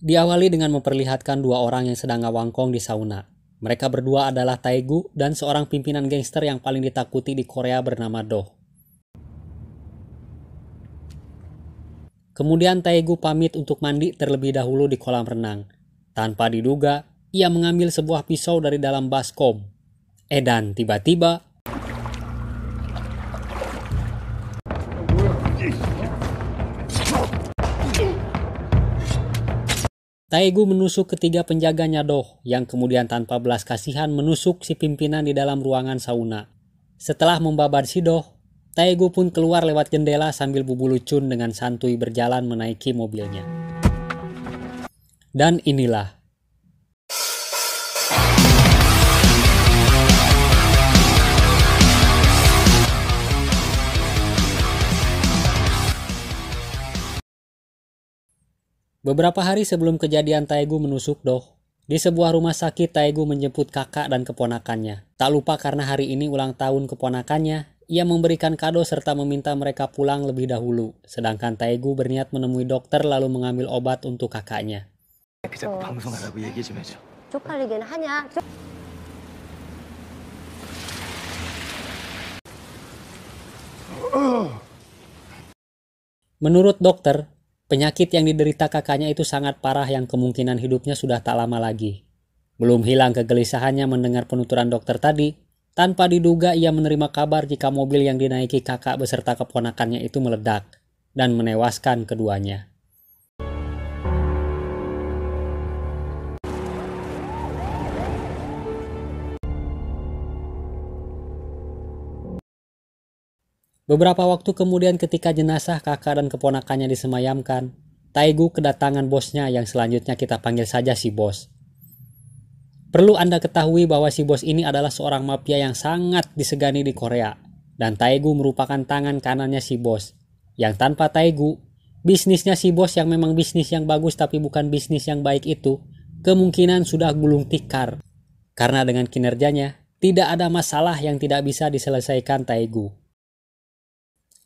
Diawali dengan memperlihatkan dua orang yang sedang ngawangkong di sauna. Mereka berdua adalah Taegu dan seorang pimpinan gangster yang paling ditakuti di Korea bernama Do. Kemudian Taegu pamit untuk mandi terlebih dahulu di kolam renang. Tanpa diduga, ia mengambil sebuah pisau dari dalam baskom. Edan tiba-tiba Taegu menusuk ketiga penjaganya doh, yang kemudian tanpa belas kasihan menusuk si pimpinan di dalam ruangan sauna. Setelah si Doh, Taegu pun keluar lewat jendela sambil bubu lucun dengan santuy berjalan menaiki mobilnya. Dan inilah Beberapa hari sebelum kejadian Taegu menusuk Doh, di sebuah rumah sakit Taegu menjemput kakak dan keponakannya. Tak lupa karena hari ini ulang tahun keponakannya, ia memberikan kado serta meminta mereka pulang lebih dahulu. Sedangkan Taegu berniat menemui dokter lalu mengambil obat untuk kakaknya. Oh. Ya, gitu, nah, oh. Menurut dokter, Penyakit yang diderita kakaknya itu sangat parah yang kemungkinan hidupnya sudah tak lama lagi. Belum hilang kegelisahannya mendengar penuturan dokter tadi, tanpa diduga ia menerima kabar jika mobil yang dinaiki kakak beserta keponakannya itu meledak dan menewaskan keduanya. Beberapa waktu kemudian ketika jenazah kakak dan keponakannya disemayamkan, Taigu kedatangan bosnya yang selanjutnya kita panggil saja si bos. Perlu Anda ketahui bahwa si bos ini adalah seorang mafia yang sangat disegani di Korea dan Taegu merupakan tangan kanannya si bos. Yang tanpa Taegu bisnisnya si bos yang memang bisnis yang bagus tapi bukan bisnis yang baik itu kemungkinan sudah gulung tikar. Karena dengan kinerjanya, tidak ada masalah yang tidak bisa diselesaikan Taegu.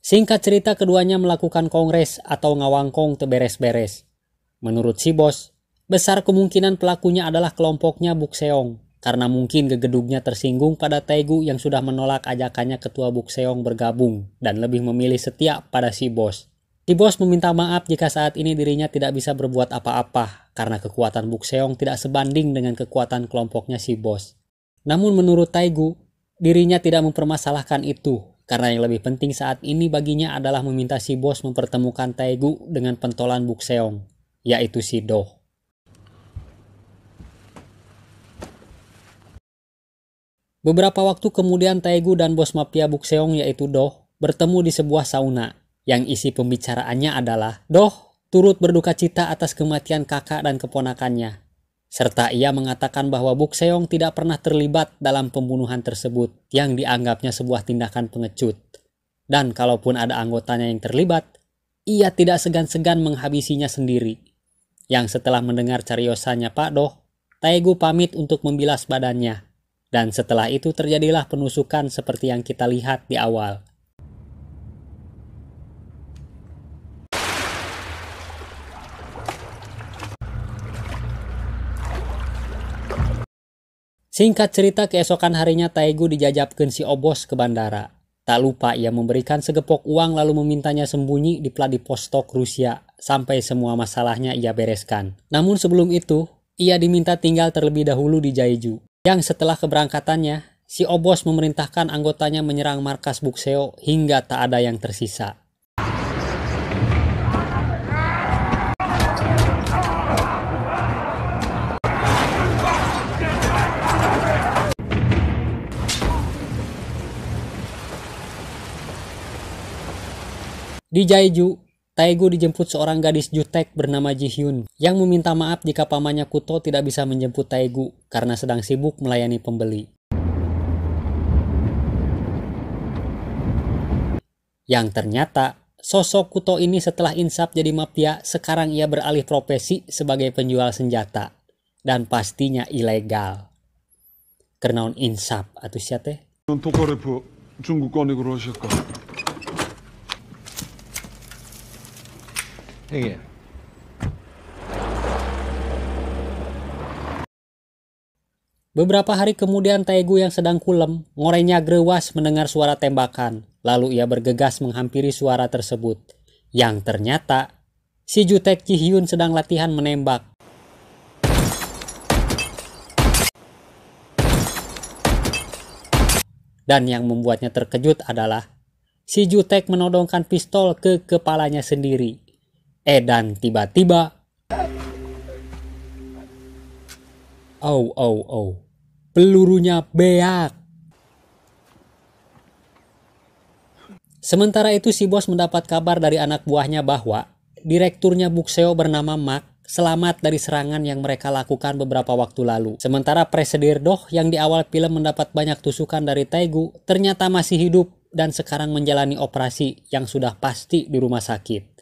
Singkat cerita keduanya melakukan kongres atau ngawangkong teberes-beres. Menurut si bos, besar kemungkinan pelakunya adalah kelompoknya Bukseong karena mungkin gegedugnya tersinggung pada Taegu yang sudah menolak ajakannya ketua Bukseong bergabung dan lebih memilih setia pada si bos. Si bos meminta maaf jika saat ini dirinya tidak bisa berbuat apa-apa karena kekuatan Bukseong tidak sebanding dengan kekuatan kelompoknya si bos. Namun menurut Taegu, dirinya tidak mempermasalahkan itu karena yang lebih penting saat ini baginya adalah meminta si bos mempertemukan Taegu dengan pentolan Bukseong, yaitu si Do. Beberapa waktu kemudian Taegu dan bos mafia Bukseong yaitu Do, bertemu di sebuah sauna yang isi pembicaraannya adalah Do turut berduka cita atas kematian kakak dan keponakannya serta ia mengatakan bahwa Buk Seong tidak pernah terlibat dalam pembunuhan tersebut yang dianggapnya sebuah tindakan pengecut. Dan kalaupun ada anggotanya yang terlibat, ia tidak segan-segan menghabisinya sendiri. Yang setelah mendengar cariosannya Pak Doh, Taegu pamit untuk membilas badannya. Dan setelah itu terjadilah penusukan seperti yang kita lihat di awal. Singkat cerita keesokan harinya Taegu dijajabkan si Obos ke bandara. Tak lupa ia memberikan segepok uang lalu memintanya sembunyi di Vladivostok, Rusia, sampai semua masalahnya ia bereskan. Namun sebelum itu, ia diminta tinggal terlebih dahulu di Jaiju, yang setelah keberangkatannya, si Obos memerintahkan anggotanya menyerang markas Bukseo hingga tak ada yang tersisa. Di Jaeju, Taegu dijemput seorang gadis jutek bernama Ji Hyun yang meminta maaf jika pamannya Kuto tidak bisa menjemput Taegu karena sedang sibuk melayani pembeli. Yang ternyata, sosok Kuto ini setelah insap jadi mafia, sekarang ia beralih profesi sebagai penjual senjata. Dan pastinya ilegal. Kernaun insap, atau siapa? Iya. Beberapa hari kemudian Taegu yang sedang kulem, ngorenya grewas mendengar suara tembakan. Lalu ia bergegas menghampiri suara tersebut. Yang ternyata, si Jutek Hyun sedang latihan menembak. Dan yang membuatnya terkejut adalah, si Jutek menodongkan pistol ke kepalanya sendiri. Eh, dan tiba-tiba oh oh oh, Pelurunya beak Sementara itu si bos mendapat kabar dari anak buahnya bahwa direkturnya Bukseo bernama Mak selamat dari serangan yang mereka lakukan beberapa waktu lalu. Sementara Presidir Doh yang di awal film mendapat banyak tusukan dari Taegu ternyata masih hidup dan sekarang menjalani operasi yang sudah pasti di rumah sakit.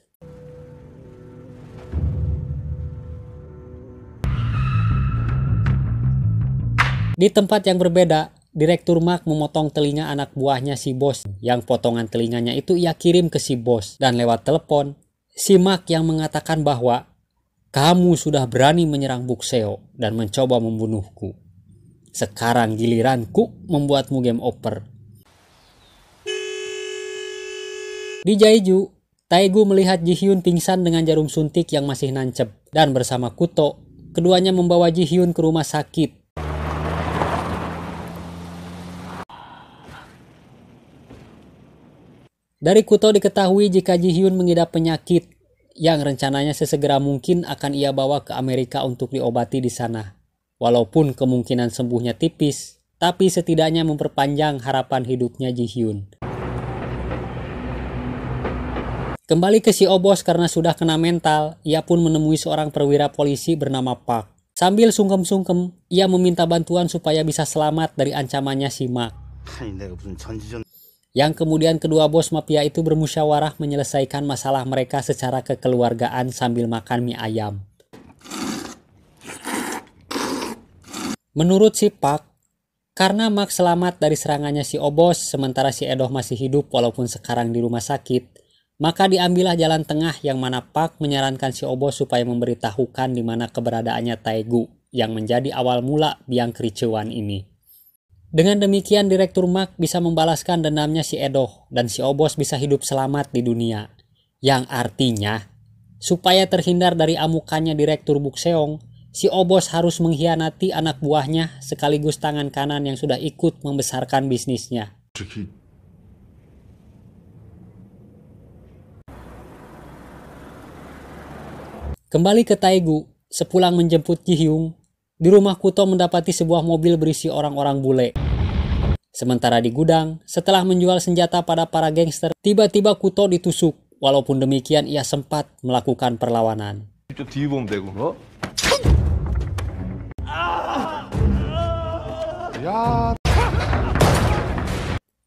Di tempat yang berbeda, Direktur Mark memotong telinga anak buahnya si bos yang potongan telinganya itu ia kirim ke si bos dan lewat telepon si Mark yang mengatakan bahwa kamu sudah berani menyerang Bukseo dan mencoba membunuhku. Sekarang giliranku membuatmu game over. Di Jaiju, Taegu melihat Ji Hyun pingsan dengan jarum suntik yang masih nancep dan bersama Kuto, keduanya membawa Ji Hyun ke rumah sakit Dari Kuto diketahui jika Ji Hyun mengidap penyakit yang rencananya sesegera mungkin akan ia bawa ke Amerika untuk diobati di sana. Walaupun kemungkinan sembuhnya tipis, tapi setidaknya memperpanjang harapan hidupnya Ji Hyun. Kembali ke si Obos karena sudah kena mental, ia pun menemui seorang perwira polisi bernama Park. Sambil sungkem-sungkem, ia meminta bantuan supaya bisa selamat dari ancamannya si Mark yang kemudian kedua bos mafia itu bermusyawarah menyelesaikan masalah mereka secara kekeluargaan sambil makan mie ayam. Menurut si Pak, karena Max selamat dari serangannya si Obos sementara si Edoh masih hidup walaupun sekarang di rumah sakit, maka diambillah jalan tengah yang mana Pak menyarankan si Obos supaya memberitahukan di mana keberadaannya Taegu yang menjadi awal mula biang kericuan ini. Dengan demikian Direktur Mark bisa membalaskan dendamnya si Edo dan si Obos bisa hidup selamat di dunia. Yang artinya, supaya terhindar dari amukannya Direktur Bukseong, si Obos harus mengkhianati anak buahnya sekaligus tangan kanan yang sudah ikut membesarkan bisnisnya. Kembali ke Taegu, sepulang menjemput Ji Hyung, di rumah Kuto mendapati sebuah mobil berisi orang-orang bule. Sementara di gudang, setelah menjual senjata pada para gangster, tiba-tiba Kuto ditusuk. Walaupun demikian, ia sempat melakukan perlawanan. Ya.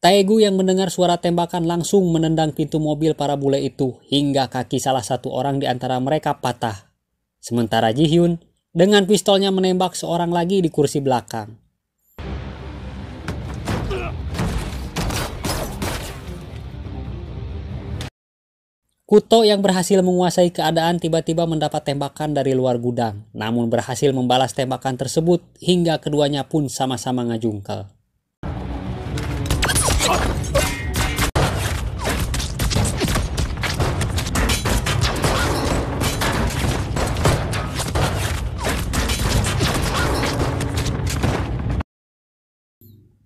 Taegu yang mendengar suara tembakan langsung menendang pintu mobil para bule itu hingga kaki salah satu orang di antara mereka patah. Sementara Jihyun dengan pistolnya menembak seorang lagi di kursi belakang. Kuto yang berhasil menguasai keadaan tiba-tiba mendapat tembakan dari luar gudang, namun berhasil membalas tembakan tersebut hingga keduanya pun sama-sama ngajungkel.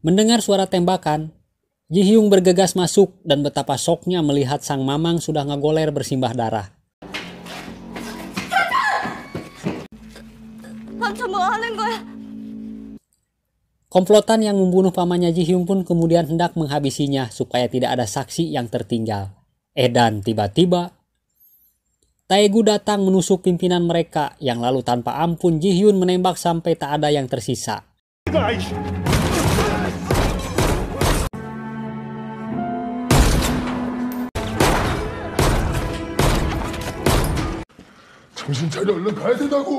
Mendengar suara tembakan, Ji Hyung bergegas masuk dan betapa soknya melihat sang mamang sudah ngegoler bersimbah darah. Komplotan yang membunuh pamannya Ji Hyung pun kemudian hendak menghabisinya supaya tidak ada saksi yang tertinggal. Edan eh, tiba-tiba Taegu datang menusuk pimpinan mereka yang lalu tanpa ampun Ji Hyun menembak sampai tak ada yang tersisa. Guys. 정신 차려 얼른 가야 된다고.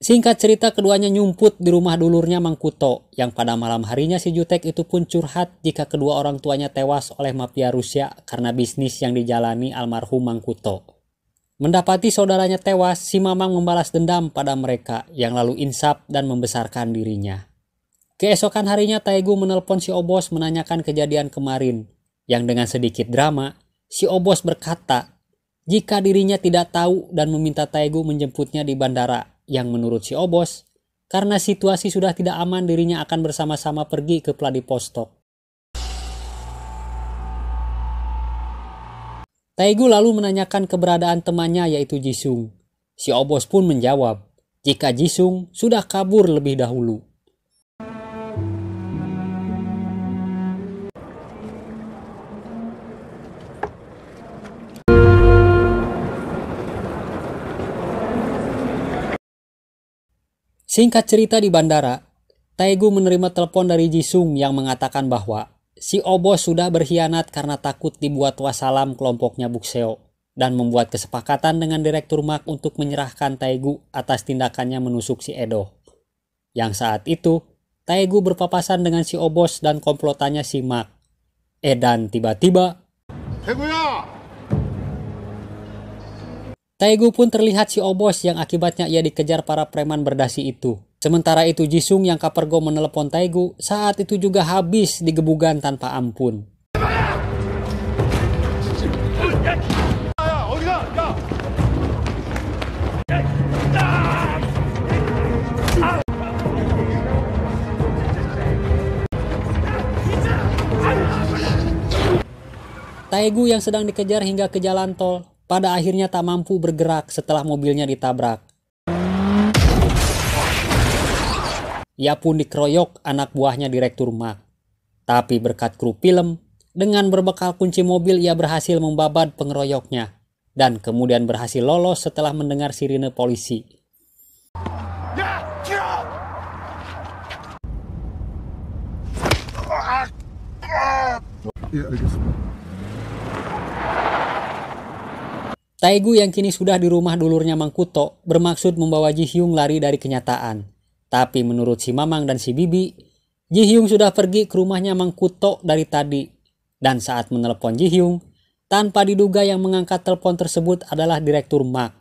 Singkat cerita keduanya nyumput di rumah dulurnya Mangkuto, yang pada malam harinya si Jutek itu pun curhat jika kedua orang tuanya tewas oleh mafia Rusia karena bisnis yang dijalani almarhum Mangkuto. Mendapati saudaranya tewas, si Mamang membalas dendam pada mereka yang lalu insap dan membesarkan dirinya. Keesokan harinya Taegu menelpon si Obos menanyakan kejadian kemarin. Yang dengan sedikit drama, si Obos berkata jika dirinya tidak tahu dan meminta Taegu menjemputnya di bandara yang menurut si Obos, karena situasi sudah tidak aman dirinya akan bersama-sama pergi ke Vladivostok. Taegu lalu menanyakan keberadaan temannya yaitu Jisung. Si Obos pun menjawab, jika Jisung sudah kabur lebih dahulu. Singkat cerita di bandara, Taegu menerima telepon dari Jisung yang mengatakan bahwa si Obo sudah berkhianat karena takut dibuat wasalam kelompoknya Bukseo dan membuat kesepakatan dengan Direktur Mak untuk menyerahkan Taegu atas tindakannya menusuk si Edo. Yang saat itu, Taegu berpapasan dengan si Obos dan komplotannya si Mak. Edan tiba-tiba, Taegu pun terlihat si obos yang akibatnya ia dikejar para preman berdasi itu. Sementara itu Jisung yang Kapergo menelepon Taegu saat itu juga habis digebugan tanpa ampun. Taegu yang sedang dikejar hingga ke jalan tol pada akhirnya tak mampu bergerak setelah mobilnya ditabrak. Ia pun dikeroyok anak buahnya Direktur Mak. Tapi berkat kru film, dengan berbekal kunci mobil ia berhasil membabat pengeroyoknya dan kemudian berhasil lolos setelah mendengar sirine polisi. Yeah, ya! ya, I guess. Taigu yang kini sudah di rumah dulurnya Mangkuto bermaksud membawa Ji Hyung lari dari kenyataan. Tapi menurut si Mamang dan si Bibi, Ji Hyung sudah pergi ke rumahnya Mangkuto dari tadi. Dan saat menelepon Ji Hyung, tanpa diduga yang mengangkat telepon tersebut adalah Direktur Mak.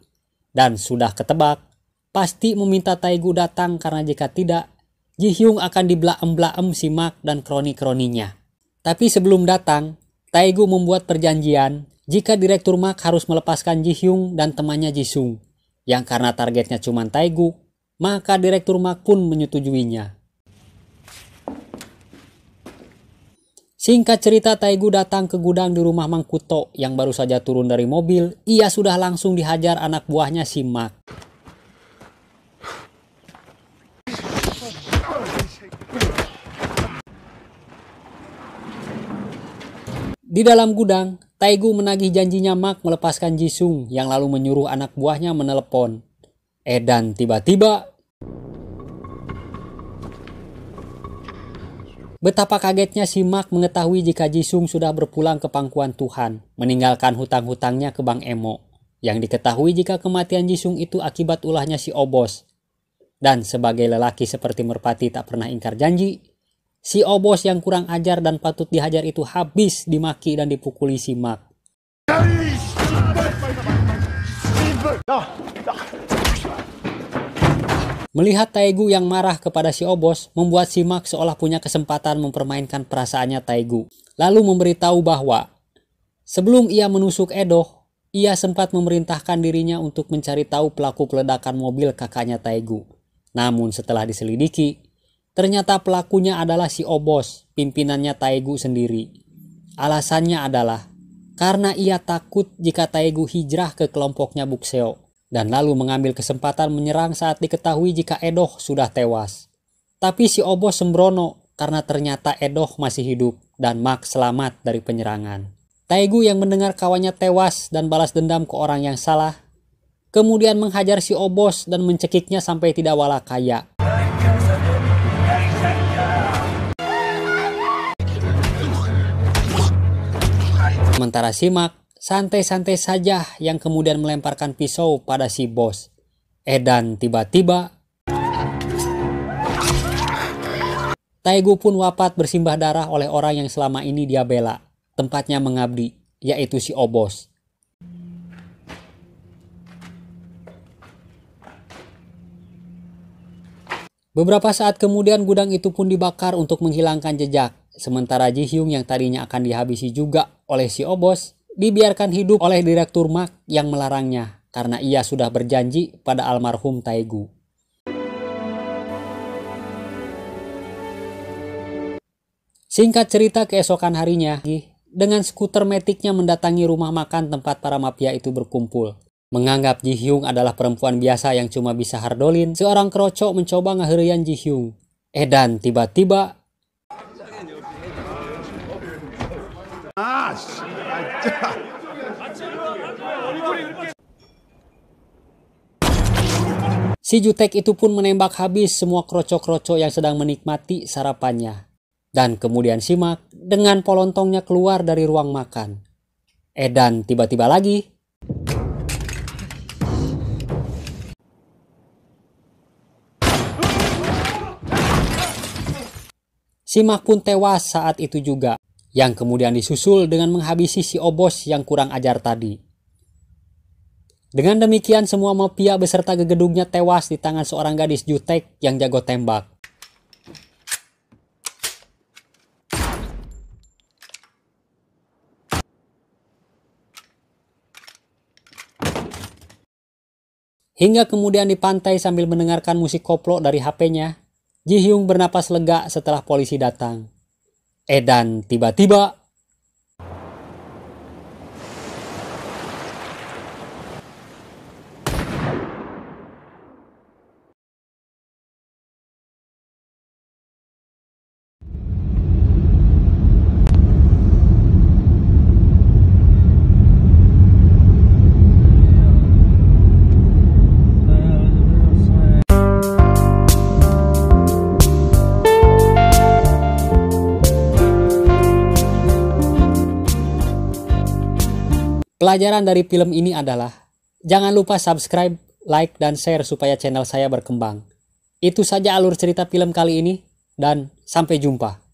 Dan sudah ketebak, pasti meminta Taigu datang karena jika tidak, Ji Hyung akan dibelaem-belaem si Mak dan kroni-kroninya. Tapi sebelum datang, Taigu membuat perjanjian jika Direktur Mak harus melepaskan Ji Hyung dan temannya Ji Sung, yang karena targetnya cuma Taegu, maka Direktur Mak pun menyetujuinya. Singkat cerita Taegu datang ke gudang di rumah Mang Kuto yang baru saja turun dari mobil, ia sudah langsung dihajar anak buahnya si Mak. Di dalam gudang, Taegu menagih janjinya Mak melepaskan Jisung yang lalu menyuruh anak buahnya menelepon. Edan tiba-tiba Betapa kagetnya si Mak mengetahui jika Jisung sudah berpulang ke pangkuan Tuhan, meninggalkan hutang-hutangnya ke Bang Emo, yang diketahui jika kematian Jisung itu akibat ulahnya si Obos. Dan sebagai lelaki seperti Merpati tak pernah ingkar janji, Si Obos yang kurang ajar dan patut dihajar itu habis dimaki dan dipukuli si Simak. Melihat Taegu yang marah kepada si Obos membuat si Simak seolah punya kesempatan mempermainkan perasaannya Taegu. Lalu memberitahu bahwa sebelum ia menusuk Edo, ia sempat memerintahkan dirinya untuk mencari tahu pelaku peledakan mobil kakaknya Taegu. Namun setelah diselidiki, Ternyata pelakunya adalah si Obos, pimpinannya Taegu sendiri. Alasannya adalah karena ia takut jika Taegu hijrah ke kelompoknya Bukseo dan lalu mengambil kesempatan menyerang saat diketahui jika Edoh sudah tewas. Tapi si Obos sembrono karena ternyata Edoh masih hidup dan Mak selamat dari penyerangan. Taegu yang mendengar kawannya tewas dan balas dendam ke orang yang salah, kemudian menghajar si Obos dan mencekiknya sampai tidak wala kaya. Sementara Simak santai-santai saja yang kemudian melemparkan pisau pada si bos. Edan tiba-tiba Taigu pun wafat bersimbah darah oleh orang yang selama ini dia bela. Tempatnya mengabdi, yaitu si Obos. Beberapa saat kemudian gudang itu pun dibakar untuk menghilangkan jejak. Sementara Ji Hyung yang tadinya akan dihabisi juga oleh si Obos, dibiarkan hidup oleh Direktur Mak yang melarangnya karena ia sudah berjanji pada almarhum Taegu. Singkat cerita keesokan harinya, dengan skuter metiknya mendatangi rumah makan tempat para mafia itu berkumpul. Menganggap Ji Hyung adalah perempuan biasa yang cuma bisa hardolin, seorang kerocok mencoba ngeherian Ji Hyung. Eh dan tiba-tiba Si Jutek itu pun menembak habis semua kroco-kroco yang sedang menikmati sarapannya. Dan kemudian simak dengan polontongnya keluar dari ruang makan. Edan tiba-tiba lagi. Simak pun tewas saat itu juga yang kemudian disusul dengan menghabisi si obos yang kurang ajar tadi. Dengan demikian semua mafia beserta gegedungnya tewas di tangan seorang gadis jutek yang jago tembak. Hingga kemudian di pantai sambil mendengarkan musik koplo dari HP-nya, Ji Hyung bernapas lega setelah polisi datang. Edan tiba-tiba Pelajaran dari film ini adalah jangan lupa subscribe, like, dan share supaya channel saya berkembang. Itu saja alur cerita film kali ini, dan sampai jumpa.